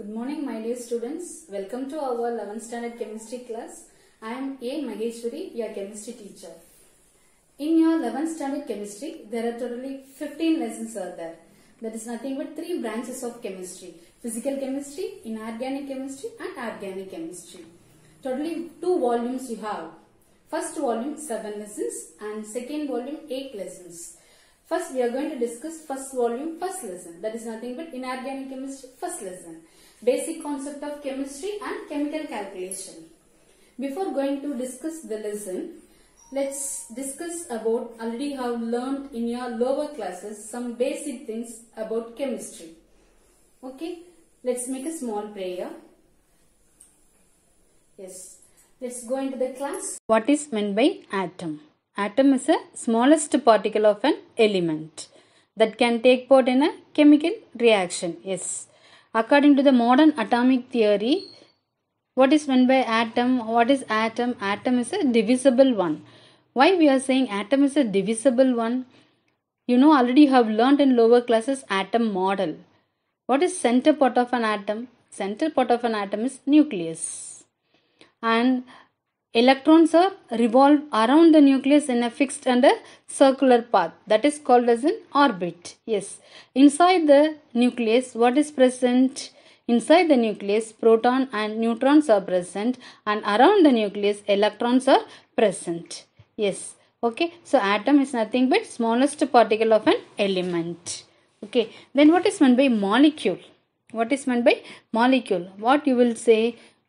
Good morning my dear students. Welcome to our 11th standard chemistry class. I am A. Maheshwari, your chemistry teacher. In your 11th standard chemistry, there are totally 15 lessons are there. That is nothing but three branches of chemistry. Physical chemistry, inorganic chemistry and organic chemistry. Totally two volumes you have. First volume 7 lessons and second volume 8 lessons. First we are going to discuss first volume first lesson. That is nothing but inorganic chemistry first lesson basic concept of chemistry and chemical calculation. Before going to discuss the lesson, let's discuss about already have learned in your lower classes some basic things about chemistry. Okay, let's make a small prayer. Yes, let's go into the class. What is meant by atom? Atom is the smallest particle of an element that can take part in a chemical reaction. Yes, According to the modern atomic theory, what is meant by atom? What is atom? Atom is a divisible one. Why we are saying atom is a divisible one? You know already you have learnt in lower classes atom model. What is center part of an atom? Center part of an atom is nucleus. And electrons are revolve around the nucleus in a fixed and a circular path that is called as an orbit yes inside the nucleus what is present inside the nucleus proton and neutrons are present and around the nucleus electrons are present yes okay so atom is nothing but smallest particle of an element okay then what is meant by molecule what is meant by molecule what you will say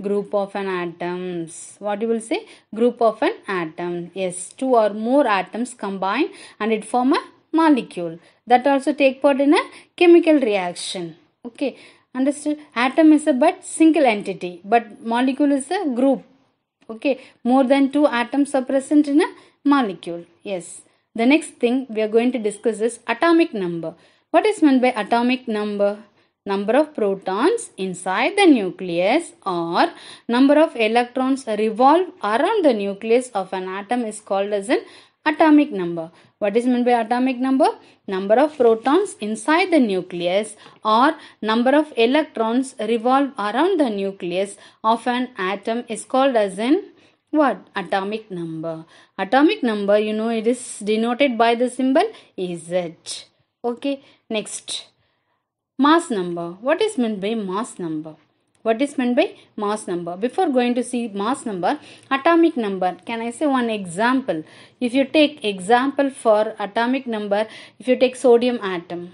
group of an atoms. What you will say? Group of an atom. Yes, two or more atoms combine and it form a molecule. That also take part in a chemical reaction. Okay, understood? Atom is a but single entity, but molecule is a group. Okay, more than two atoms are present in a molecule. Yes. The next thing we are going to discuss is atomic number. What is meant by atomic number? number of protons inside the nucleus or number of electrons revolve around the nucleus of an atom is called as an atomic number. What is meant by atomic number? Number of protons inside the nucleus or number of electrons revolve around the nucleus of an atom is called as an what? Atomic number. Atomic number, you know, it is denoted by the symbol Z. Okay, next. Mass number. What is meant by mass number? What is meant by mass number? Before going to see mass number, atomic number. Can I say one example? If you take example for atomic number, if you take sodium atom,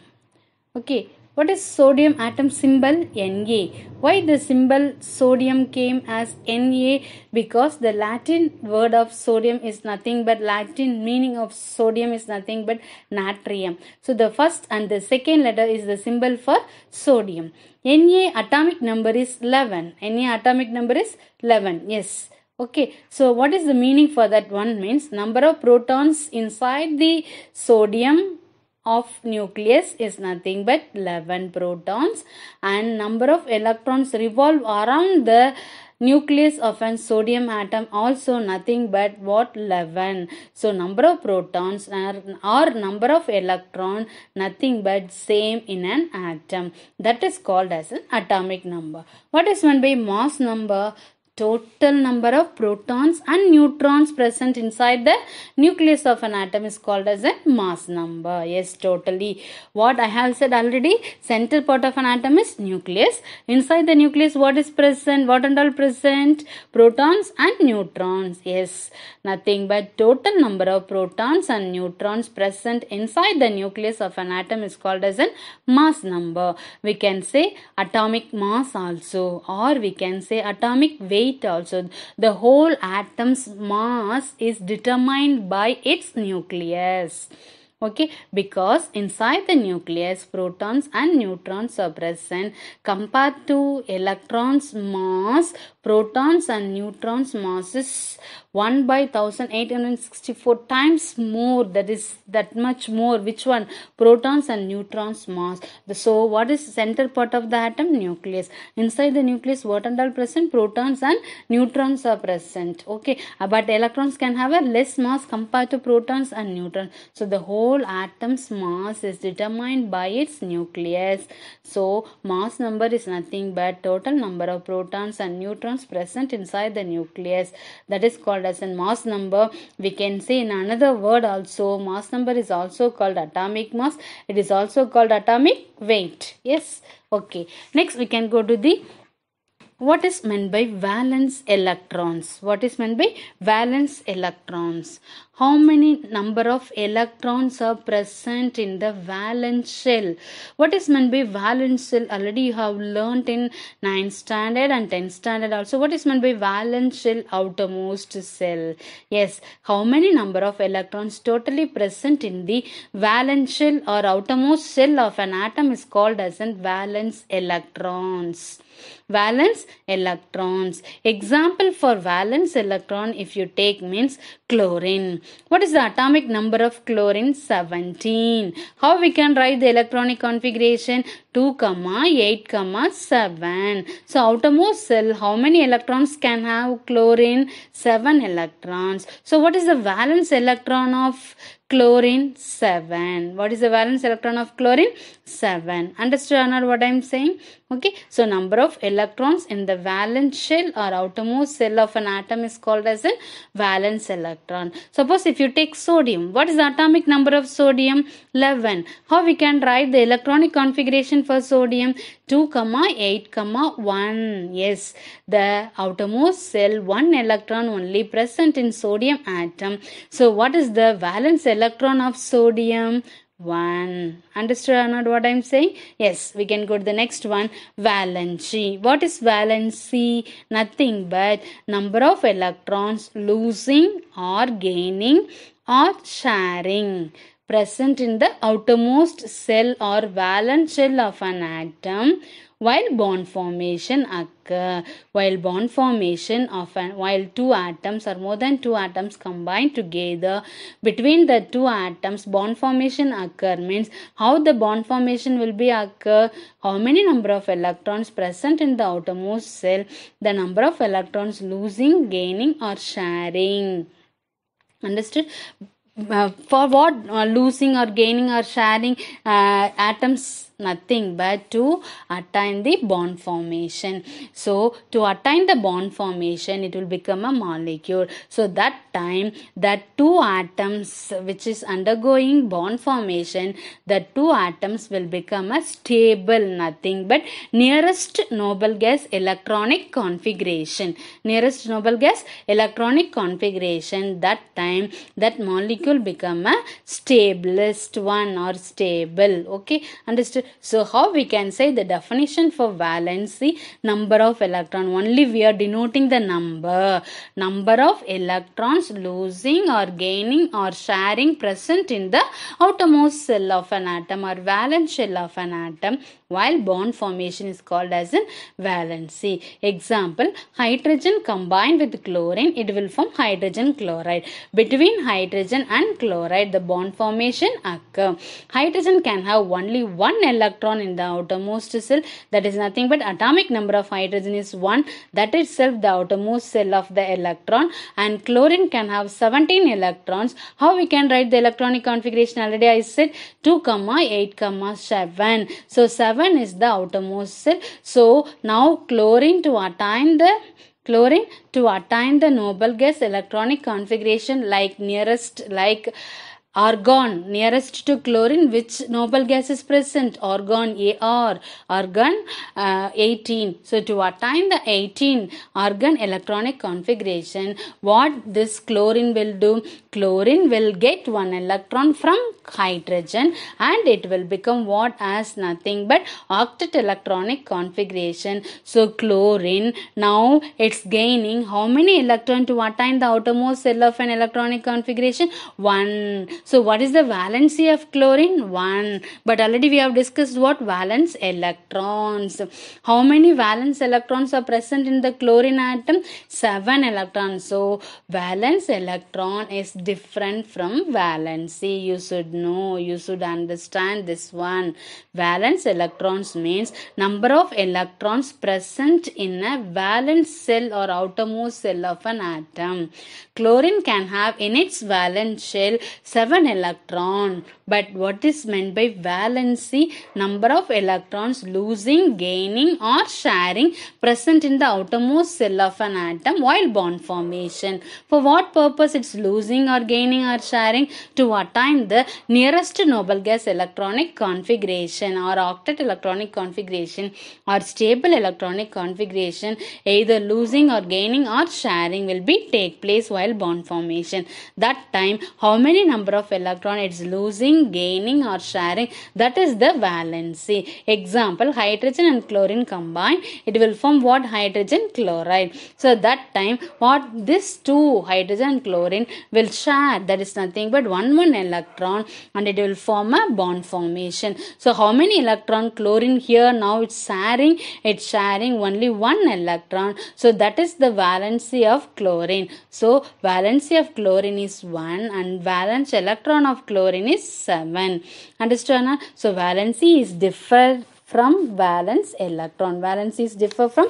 okay, what is sodium atom symbol? Na. Why the symbol sodium came as Na? Because the Latin word of sodium is nothing but Latin meaning of sodium is nothing but natrium. So the first and the second letter is the symbol for sodium. Na atomic number is 11. Na atomic number is 11. Yes. Okay, so what is the meaning for that one means number of protons inside the sodium of nucleus is nothing but 11 protons and number of electrons revolve around the nucleus of an sodium atom also nothing but what 11 so number of protons are, or number of electron nothing but same in an atom that is called as an atomic number what is meant by mass number total number of protons and neutrons present inside the nucleus of an atom is called as a mass number yes totally what i have said already center part of an atom is nucleus inside the nucleus what is present what and all present protons and neutrons yes nothing but total number of protons and neutrons present inside the nucleus of an atom is called as a mass number we can say atomic mass also or we can say atomic weight weight also. The whole atom's mass is determined by its nucleus okay because inside the nucleus protons and neutrons are present compared to electrons mass protons and neutrons masses 1 by 1864 times more that is that much more which one protons and neutrons mass so what is center part of the atom nucleus inside the nucleus what and all present protons and neutrons are present okay uh, but electrons can have a less mass compared to protons and neutrons so the whole atom's mass is determined by its nucleus so mass number is nothing but total number of protons and neutrons present inside the nucleus that is called as a mass number we can say in another word also mass number is also called atomic mass it is also called atomic weight yes okay next we can go to the what is meant by valence electrons what is meant by valence electrons how many number of electrons are present in the valence shell what is meant by valence shell already you have learnt in 9th standard and 10th standard also what is meant by valence shell outermost cell yes how many number of electrons totally present in the valence shell or outermost shell of an atom is called as an valence electrons valence electrons. Example for valence electron if you take means chlorine. What is the atomic number of chlorine? 17. How we can write the electronic configuration? 2, comma 8, comma 7. So outermost cell how many electrons can have chlorine? 7 electrons. So what is the valence electron of chlorine 7 what is the valence electron of chlorine 7 understood or not what i am saying okay so number of electrons in the valence shell or outermost shell of an atom is called as a valence electron suppose if you take sodium what is the atomic number of sodium 11 how we can write the electronic configuration for sodium 2 comma 8 comma 1 yes the outermost shell one electron only present in sodium atom so what is the valence electron electron of sodium 1 understood or not what i'm saying yes we can go to the next one valency what is valency nothing but number of electrons losing or gaining or sharing present in the outermost cell or valence shell of an atom while bond formation occur. While bond formation of an, while two atoms or more than two atoms combine together between the two atoms bond formation occur means how the bond formation will be occur how many number of electrons present in the outermost cell the number of electrons losing gaining or sharing understood uh, for what uh, losing or gaining or sharing uh, atoms nothing but to attain the bond formation. So, to attain the bond formation, it will become a molecule. So, that time, that two atoms which is undergoing bond formation, the two atoms will become a stable nothing but nearest noble gas electronic configuration. Nearest noble gas electronic configuration, that time, that molecule become a stablest one or stable. Okay, understood? So how we can say the definition for valency number of electron only we are denoting the number number of electrons losing or gaining or sharing present in the outermost cell of an atom or valence shell of an atom while bond formation is called as a valency. Example, hydrogen combined with chlorine, it will form hydrogen chloride. Between hydrogen and chloride, the bond formation occur. Hydrogen can have only one electron in the outermost cell. That is nothing but atomic number of hydrogen is 1. That itself the outermost cell of the electron. And chlorine can have 17 electrons. How we can write the electronic configuration already I said 2, comma 8, comma 7. So 7 Seven is the outermost cell so now chlorine to attain the chlorine to attain the noble gas electronic configuration like nearest like Argon nearest to chlorine, which noble gas is present? Argon AR, argon uh, 18. So to attain the 18 argon electronic configuration, what this chlorine will do? Chlorine will get one electron from hydrogen and it will become what as nothing but octet electronic configuration. So chlorine now it's gaining how many electron to attain the outermost cell of an electronic configuration? One. So what is the valency of chlorine? 1. But already we have discussed what valence electrons. How many valence electrons are present in the chlorine atom? 7 electrons. So valence electron is different from valency. You should know, you should understand this one. Valence electrons means number of electrons present in a valence cell or outermost cell of an atom. Chlorine can have in its valence shell 7 have an electron but what is meant by valency number of electrons losing gaining or sharing present in the outermost cell of an atom while bond formation for what purpose it's losing or gaining or sharing to attain the nearest noble gas electronic configuration or octet electronic configuration or stable electronic configuration either losing or gaining or sharing will be take place while bond formation that time how many number of electron it's losing gaining or sharing that is the valency example hydrogen and chlorine combine it will form what hydrogen chloride so that time what this two hydrogen chlorine will share that is nothing but one one electron and it will form a bond formation so how many electron chlorine here now it's sharing it's sharing only one electron so that is the valency of chlorine so valency of chlorine is 1 and valence electron of chlorine is 7 understand so valency is different from valence electron is differ from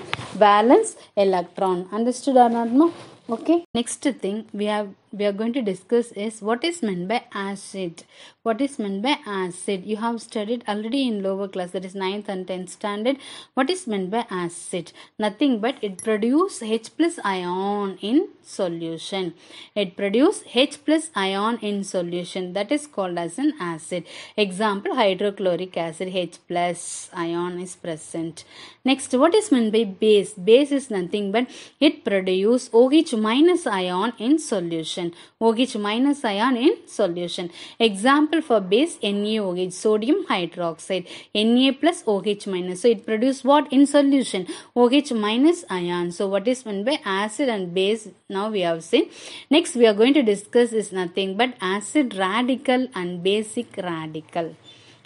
valence electron understood or not okay next thing we have we are going to discuss is what is meant by acid what is meant by acid you have studied already in lower class that is 9th and 10th standard what is meant by acid nothing but it produce h plus ion in solution it produce h plus ion in solution that is called as an acid example hydrochloric acid h plus ion is present next what is meant by base base is nothing but it produce oh minus ion in solution solution. OH minus ion in solution. Example for base NaOH, sodium hydroxide, Na plus OH minus. So it produces what in solution? OH minus ion. So what is meant by acid and base? Now we have seen. Next we are going to discuss is nothing but acid radical and basic radical.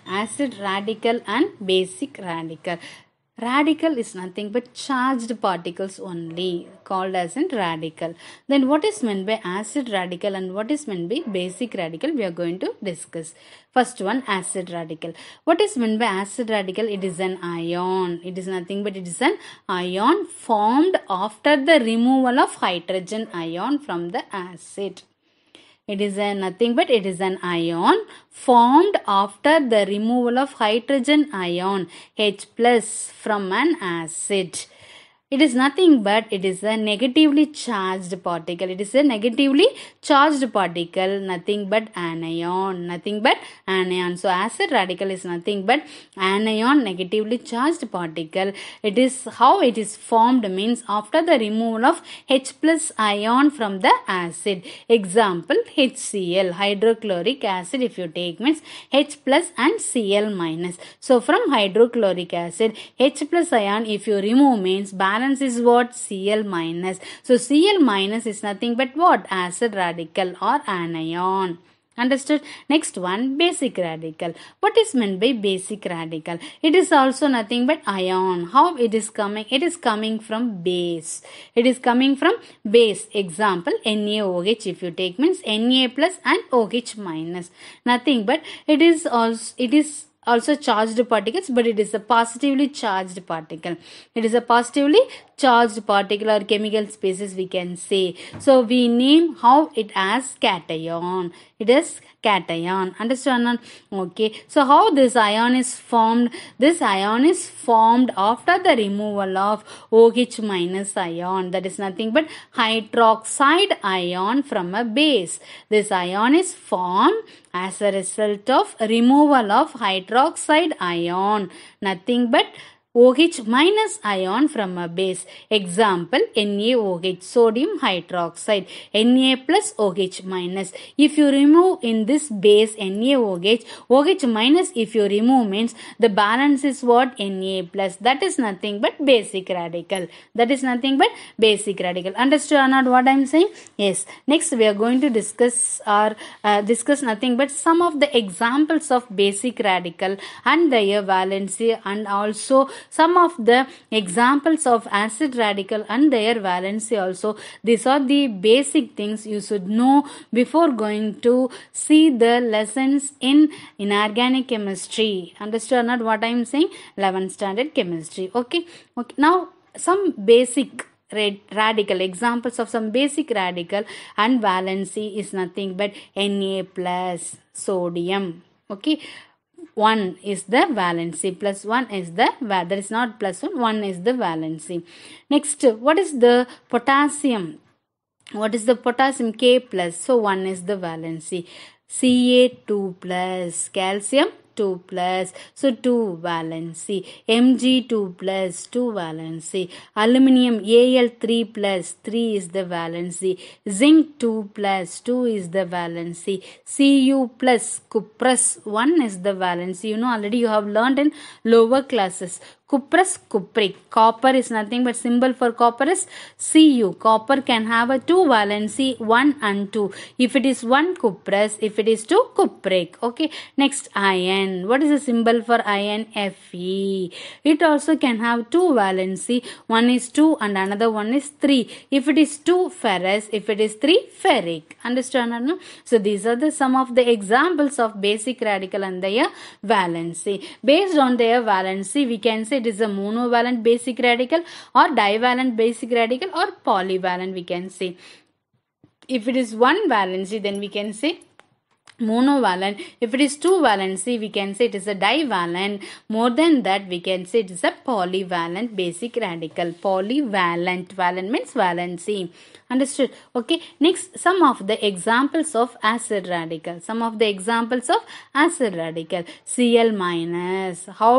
Acid radical and basic radical. Radical is nothing but charged particles only called as an radical. Then what is meant by acid radical and what is meant by basic radical we are going to discuss. First one acid radical. What is meant by acid radical? It is an ion. It is nothing but it is an ion formed after the removal of hydrogen ion from the acid. It is a nothing but it is an ion formed after the removal of hydrogen ion H plus from an acid it is nothing but it is a negatively charged particle it is a negatively charged particle nothing but anion nothing but anion so acid radical is nothing but anion negatively charged particle it is how it is formed means after the removal of h plus ion from the acid example hcl hydrochloric acid if you take means h plus and cl minus so from hydrochloric acid h plus ion if you remove means balance balance is what? Cl minus. So Cl minus is nothing but what? Acid radical or anion. Understood? Next one, basic radical. What is meant by basic radical? It is also nothing but ion. How it is coming? It is coming from base. It is coming from base. Example, NaOH if you take means Na plus and OH minus. Nothing but it is also, it is also charged particles but it is a positively charged particle it is a positively charged particle or chemical species we can say. So we name how it as cation. It is cation. Understand? Okay. So how this ion is formed? This ion is formed after the removal of OH minus ion. That is nothing but hydroxide ion from a base. This ion is formed as a result of removal of hydroxide ion. Nothing but OH minus ion from a base. Example NaOH sodium hydroxide Na plus OH minus. If you remove in this base NaOH, OH minus if you remove means the balance is what Na plus. That is nothing but basic radical. That is nothing but basic radical. Understood or not what I am saying? Yes. Next we are going to discuss or uh, discuss nothing but some of the examples of basic radical and their valency and also some of the examples of acid radical and their valency also these are the basic things you should know before going to see the lessons in inorganic chemistry Understand not what i am saying Eleven standard chemistry okay okay now some basic radical examples of some basic radical and valency is nothing but na plus sodium okay 1 is the valency. Plus 1 is the, there is not plus 1, 1 is the valency. Next, what is the potassium? What is the potassium? K plus. So 1 is the valency. Ca2 plus calcium 2 plus so 2 valency mg 2 plus 2 valency aluminum al 3 plus 3 is the valency zinc 2 plus 2 is the valency cu plus cuprous 1 is the valency you know already you have learned in lower classes cuprous cupric copper is nothing but symbol for copper is cu copper can have a two valency 1 and 2 if it is 1 cuprous if it is 2 cupric okay next iron what is the symbol for iron fe it also can have two valency one is 2 and another one is 3 if it is 2 ferrous if it is 3 ferric understand or no so these are the some of the examples of basic radical and their valency based on their valency we can say it is a monovalent basic radical or divalent basic radical or polyvalent we can say if it is one valency then we can say monovalent if it is two valency we can say it is a divalent more than that we can say it is a polyvalent basic radical polyvalent valent means valency understood okay next some of the examples of acid radical some of the examples of acid radical cl minus how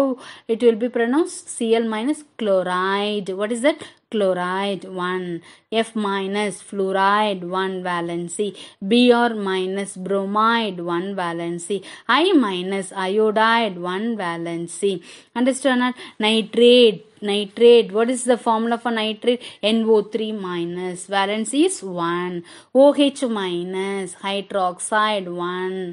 it will be pronounced cl minus chloride what is that chloride 1 f minus fluoride 1 valency br minus bromide 1 valency i minus iodide 1 valency understand not nitrate nitrate what is the formula for nitrate NO3 minus valence is 1 OH minus hydroxide 1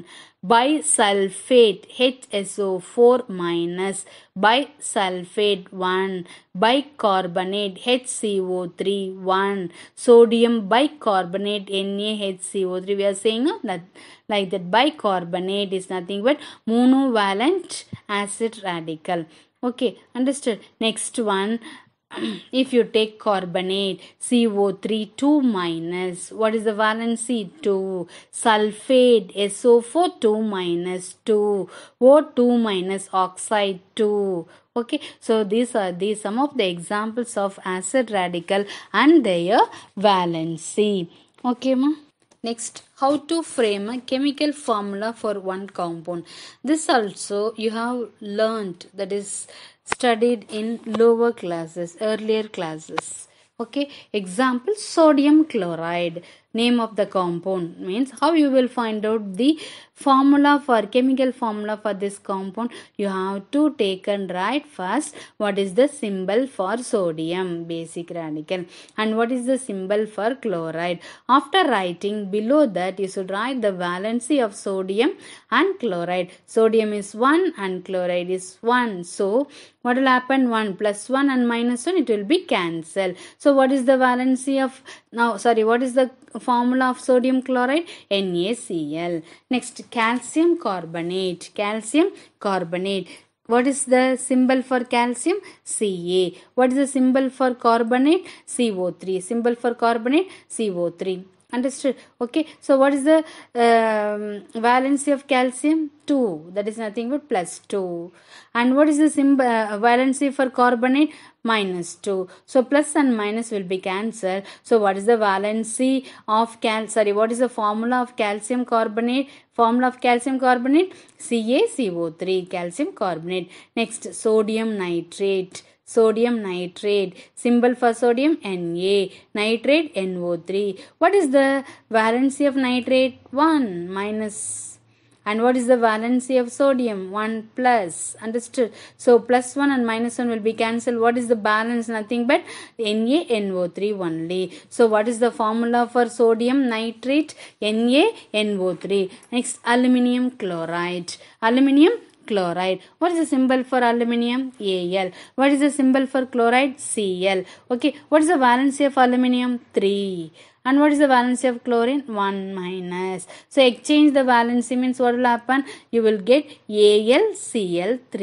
bisulfate HSO4 minus bisulfate 1 bicarbonate HCO3 1 sodium bicarbonate NaHCO3 we are saying uh, that like that bicarbonate is nothing but monovalent acid radical okay understood next one if you take carbonate CO3 2 minus what is the valency 2 sulfate SO4 2 minus 2 O2 minus oxide 2 okay so these are the some of the examples of acid radical and their valency okay ma Next, how to frame a chemical formula for one compound. This also you have learned that is studied in lower classes, earlier classes. Okay, example sodium chloride name of the compound means how you will find out the formula for chemical formula for this compound you have to take and write first what is the symbol for sodium basic radical and what is the symbol for chloride after writing below that you should write the valency of sodium and chloride sodium is 1 and chloride is 1 so what will happen 1 plus 1 and minus 1 it will be cancelled so what is the valency of now sorry what is the formula of sodium chloride? NaCl. Next, calcium carbonate. Calcium carbonate. What is the symbol for calcium? Ca. What is the symbol for carbonate? CO3. Symbol for carbonate? CO3 understood okay so what is the um, valency of calcium 2 that is nothing but plus 2 and what is the symbol uh, valency for carbonate minus 2 so plus and minus will be cancelled so what is the valency of cal sorry what is the formula of calcium carbonate formula of calcium carbonate CaCO3 calcium carbonate next sodium nitrate sodium nitrate. Symbol for sodium Na, nitrate NO3. What is the valency of nitrate? 1 minus and what is the valency of sodium 1 plus understood so plus 1 and minus 1 will be cancelled what is the balance nothing but no 3 only so what is the formula for sodium nitrate no 3 next aluminium chloride aluminium chloride. What is the symbol for aluminium? Al. What is the symbol for chloride? Cl. Okay. What is the valency of aluminium? 3 and what is the valency of chlorine 1 minus so exchange the valency means what will happen you will get AlCl3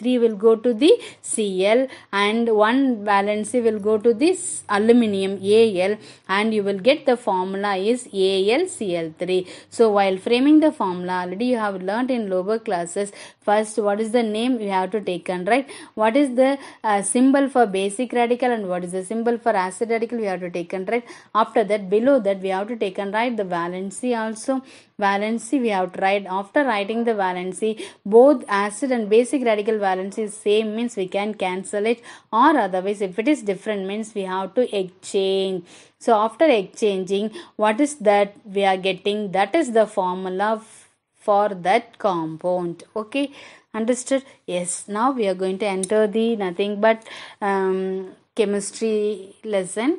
3 will go to the Cl and 1 valency will go to this aluminium Al and you will get the formula is AlCl3 so while framing the formula already you have learnt in lower classes first what is the name you have to take on right what is the uh, symbol for basic radical and what is the symbol for acid radical you have to take on right after that below that we have to take and write the valency also valency we have to write after writing the valency both acid and basic radical valency is same means we can cancel it or otherwise if it is different means we have to exchange so after exchanging what is that we are getting that is the formula for that compound okay understood yes now we are going to enter the nothing but um, chemistry lesson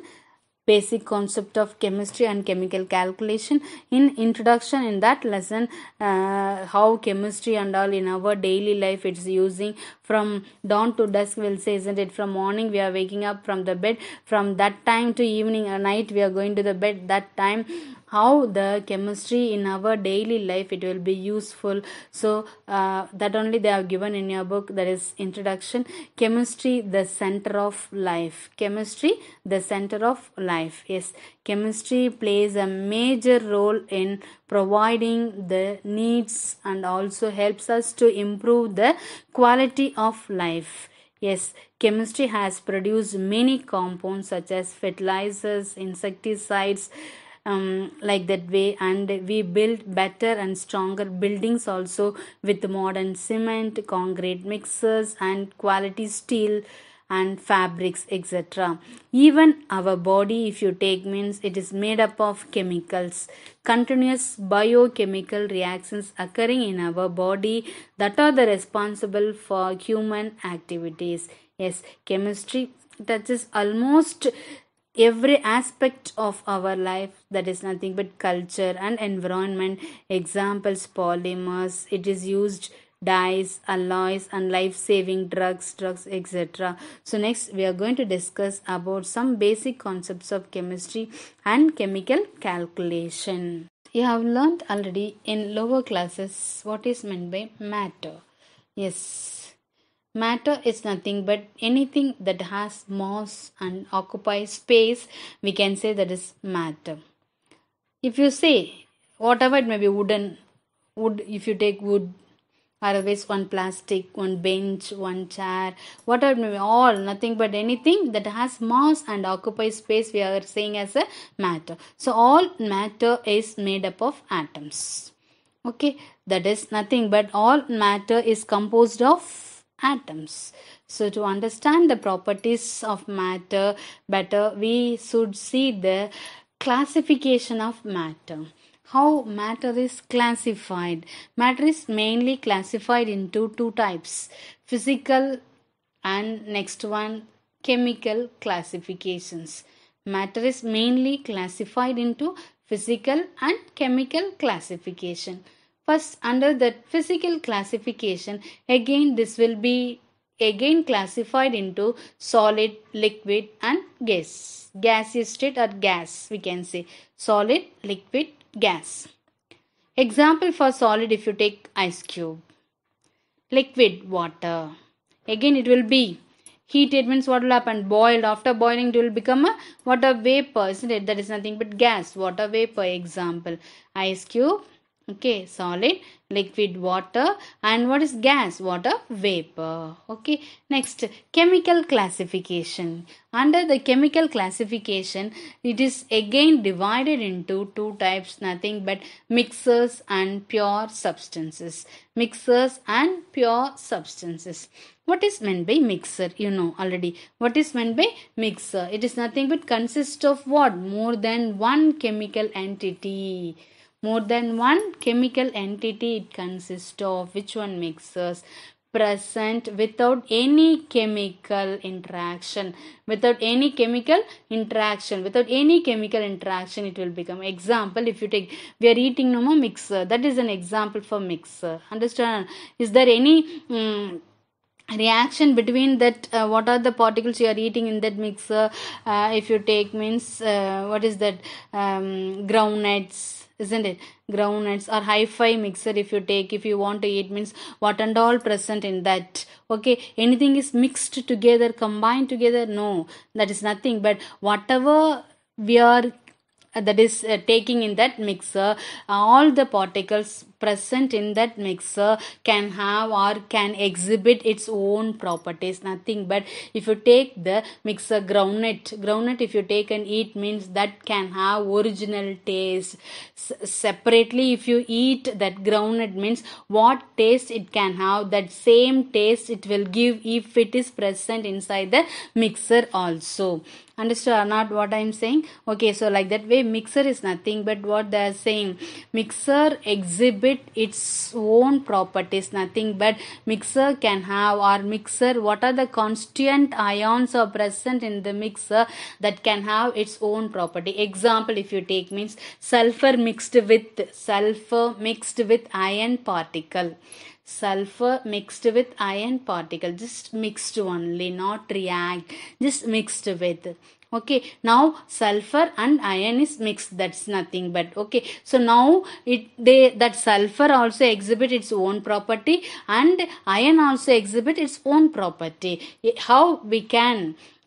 basic concept of chemistry and chemical calculation in introduction in that lesson uh, how chemistry and all in our daily life it's using from dawn to dusk we'll say isn't it from morning we are waking up from the bed from that time to evening or night we are going to the bed that time how the chemistry in our daily life it will be useful so uh, that only they have given in your book that is introduction chemistry the center of life chemistry the center of life yes chemistry plays a major role in providing the needs and also helps us to improve the quality of life Yes, chemistry has produced many compounds such as fertilizers, insecticides, um, like that way and we build better and stronger buildings also with modern cement concrete mixers and quality steel and fabrics etc even our body if you take means it is made up of chemicals continuous biochemical reactions occurring in our body that are the responsible for human activities yes chemistry touches almost every aspect of our life that is nothing but culture and environment examples polymers it is used dyes alloys and life saving drugs drugs etc so next we are going to discuss about some basic concepts of chemistry and chemical calculation you have learned already in lower classes what is meant by matter yes Matter is nothing but anything that has mass and occupies space, we can say that is matter. If you say whatever it may be wooden, wood, if you take wood, otherwise one plastic, one bench, one chair, whatever it may be, all nothing but anything that has mass and occupies space, we are saying as a matter. So, all matter is made up of atoms okay that is nothing but all matter is composed of atoms. So, to understand the properties of matter better, we should see the classification of matter. How matter is classified? Matter is mainly classified into two types physical and next one chemical classifications. Matter is mainly classified into physical and chemical classification. First, under that physical classification, again this will be again classified into solid, liquid and gas. Gaseous state or gas we can say. Solid, liquid, gas. Example for solid if you take ice cube. Liquid water. Again it will be heated means what will happen boiled after boiling it will become a water vapor isn't it that is nothing but gas water vapor example ice cube okay solid liquid water and what is gas water vapor okay next chemical classification under the chemical classification it is again divided into two types nothing but mixers and pure substances mixers and pure substances what is meant by mixer you know already what is meant by mixer it is nothing but consists of what more than one chemical entity more than one chemical entity it consists of which one mixes present without any chemical interaction without any chemical interaction without any chemical interaction it will become example if you take we are eating no more mixer that is an example for mixer understand is there any um, reaction between that uh, what are the particles you are eating in that mixer uh, if you take means uh, what is that um, nuts? isn't it groundnuts or hi-fi mixer if you take if you want to eat means what and all present in that okay anything is mixed together combined together no that is nothing but whatever we are uh, that is uh, taking in that mixer uh, all the particles present in that mixer can have or can exhibit its own properties nothing but if you take the mixer groundnut groundnut if you take and eat means that can have original taste S separately if you eat that groundnut means what taste it can have that same taste it will give if it is present inside the mixer also understood or not what i'm saying okay so like that way mixer is nothing but what they are saying mixer exhibit its own properties nothing but mixer can have or mixer what are the constituent ions are present in the mixer that can have its own property example if you take means sulfur mixed with sulfur mixed with iron particle sulfur mixed with iron particle just mixed only not react just mixed with okay now sulfur and iron is mixed that's nothing but okay so now it they that sulfur also exhibit its own property and iron also exhibit its own property how we can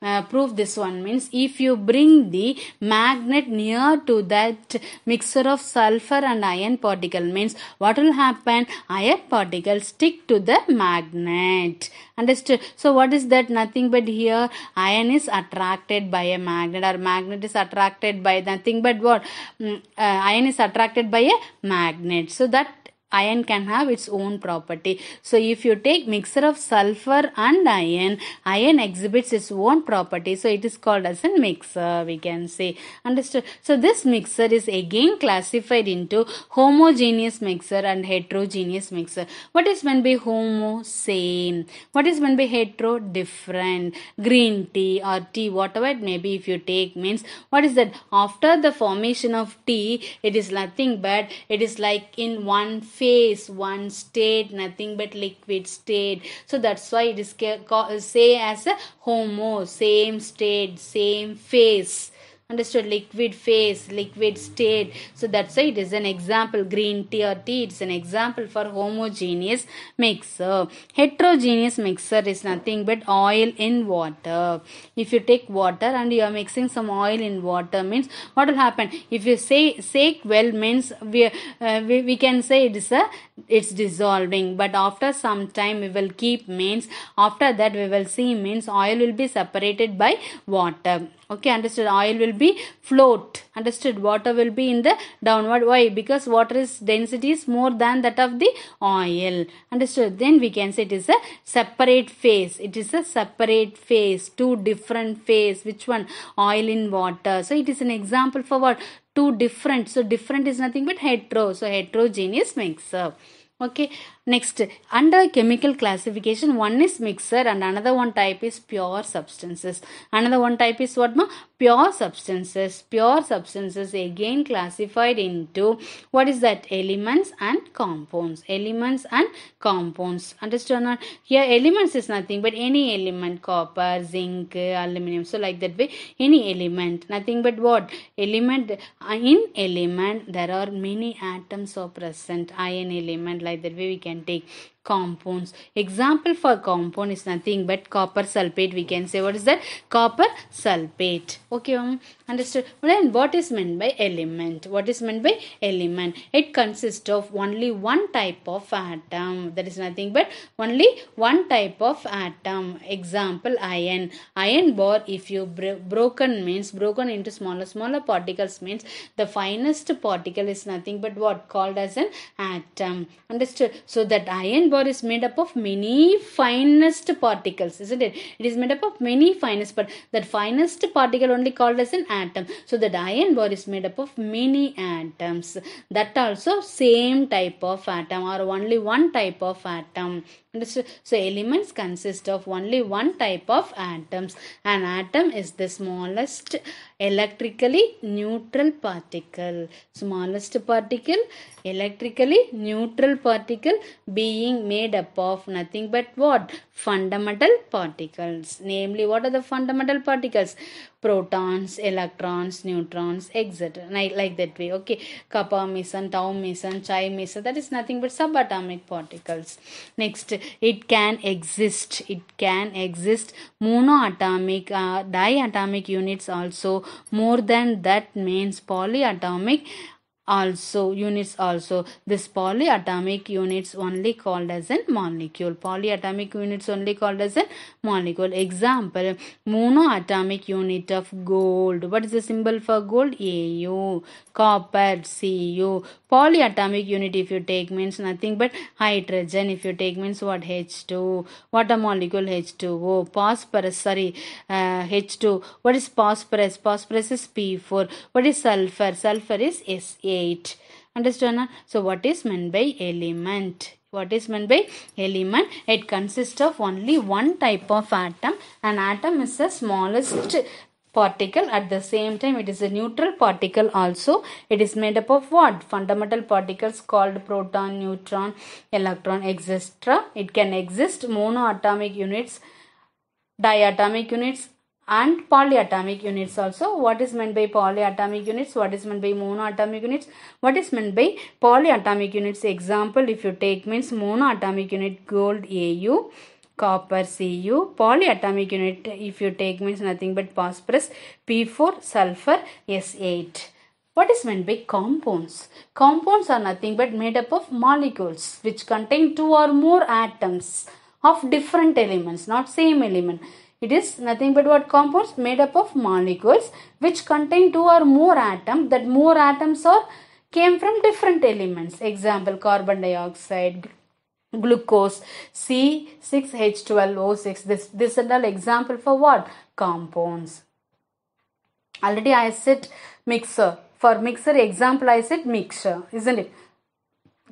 uh, prove this one means if you bring the magnet near to that mixture of sulfur and iron particle means what will happen iron particle stick to the magnet understood so what is that nothing but here iron is attracted by a magnet or magnet is attracted by nothing but what mm, uh, iron is attracted by a magnet so that iron can have its own property. So if you take mixture of sulfur and iron, iron exhibits its own property. So it is called as a mixer, we can say. Understood? So this mixer is again classified into homogeneous mixer and heterogeneous mixer. What is meant by homo? Same. What is meant by hetero? Different. Green tea or tea, whatever it may be if you take means, what is that? After the formation of tea, it is nothing but it is like in one phase, one state, nothing but liquid state. So that's why it is say as a homo, same state, same phase understood liquid phase liquid state so that's why it is an example green tea or tea it's an example for homogeneous mixer heterogeneous mixer is nothing but oil in water if you take water and you are mixing some oil in water means what will happen if you say shake well means we, uh, we, we can say it is a it's dissolving but after some time we will keep means after that we will see means oil will be separated by water okay understood oil will be float understood water will be in the downward why because water is density is more than that of the oil understood then we can say it is a separate phase it is a separate phase two different phase which one oil in water so it is an example for what two different so different is nothing but hetero so heterogeneous mixer okay Next, under chemical classification, one is mixer and another one type is pure substances. Another one type is what? Ma? Pure substances. Pure substances again classified into what is that? Elements and compounds. Elements and compounds. Understand? Not? Here, elements is nothing but any element, copper, zinc, aluminium. So, like that way, any element, nothing but what? Element. Uh, in element, there are many atoms are present. Iron element, like that way, we can Take compounds example for compound is nothing but copper sulfate we can say what is that copper sulfate okay um, Understood? Then what is meant by element? What is meant by element? It consists of only one type of atom. That is nothing but only one type of atom. Example, iron. Iron bar, if you bro broken means broken into smaller, smaller particles means the finest particle is nothing but what called as an atom. Understood? So that iron bar is made up of many finest particles, isn't it? It is made up of many finest, but that finest particle only called as an atom atom so the iron bar is made up of many atoms that also same type of atom or only one type of atom so elements consist of only one type of atoms an atom is the smallest electrically neutral particle. Smallest particle, electrically neutral particle being made up of nothing but what? Fundamental particles. Namely, what are the fundamental particles? Protons, electrons, neutrons, etc. Like, like that way. Okay. Kappa meson, tau meson, chi meson. That is nothing but subatomic particles. Next, it can exist. It can exist monoatomic, uh, diatomic units also more than that means polyatomic also units also this polyatomic units only called as a molecule polyatomic units only called as a molecule example monoatomic unit of gold what is the symbol for gold au copper cu polyatomic unit if you take means nothing but hydrogen if you take means what H2 what a molecule H2O phosphorus sorry uh, H2 what is phosphorus phosphorus is P4 what is sulfur sulfur is S8 understand so what is meant by element what is meant by element it consists of only one type of atom an atom is the smallest particle at the same time it is a neutral particle also it is made up of what fundamental particles called proton neutron electron etc it can exist monoatomic units diatomic units and polyatomic units also what is meant by polyatomic units what is meant by monoatomic units what is meant by polyatomic units example if you take means monoatomic unit gold au copper Cu, polyatomic unit if you take means nothing but phosphorus, P4, sulfur, S8. What is meant by compounds? Compounds are nothing but made up of molecules which contain two or more atoms of different elements, not same element. It is nothing but what compounds made up of molecules which contain two or more atoms that more atoms are came from different elements. Example carbon dioxide, glucose C6H12O6. This, this is an example for what? Compounds. Already I said mixer. For mixer example I said mixture. Isn't it?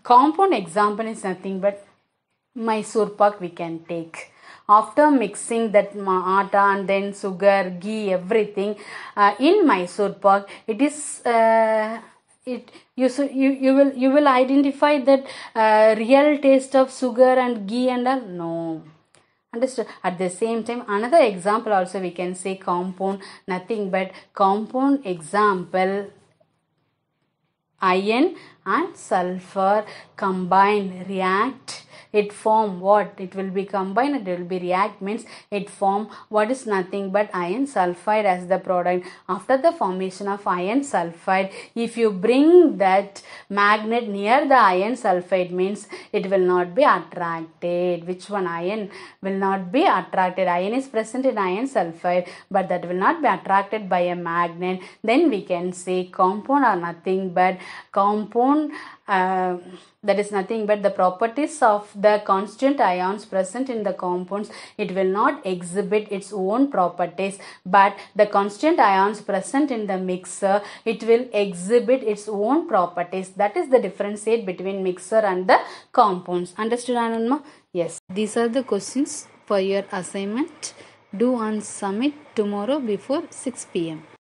Compound example is nothing but Mysore pak we can take. After mixing that atta and then sugar, ghee, everything uh, in Mysore pak, it is uh, it you so you you will you will identify that uh, real taste of sugar and ghee and all no understood at the same time another example also we can say compound nothing but compound example iron and sulfur combine react it form what it will be combined it will be react means it form what is nothing but iron sulfide as the product after the formation of iron sulfide if you bring that magnet near the iron sulfide means it will not be attracted which one iron will not be attracted iron is present in iron sulfide but that will not be attracted by a magnet then we can say compound or nothing but compound ion uh, that is nothing but the properties of the constant ions present in the compounds it will not exhibit its own properties but the constant ions present in the mixer it will exhibit its own properties that is the differentiate between mixer and the compounds understood ananma yes these are the questions for your assignment do and submit tomorrow before 6 pm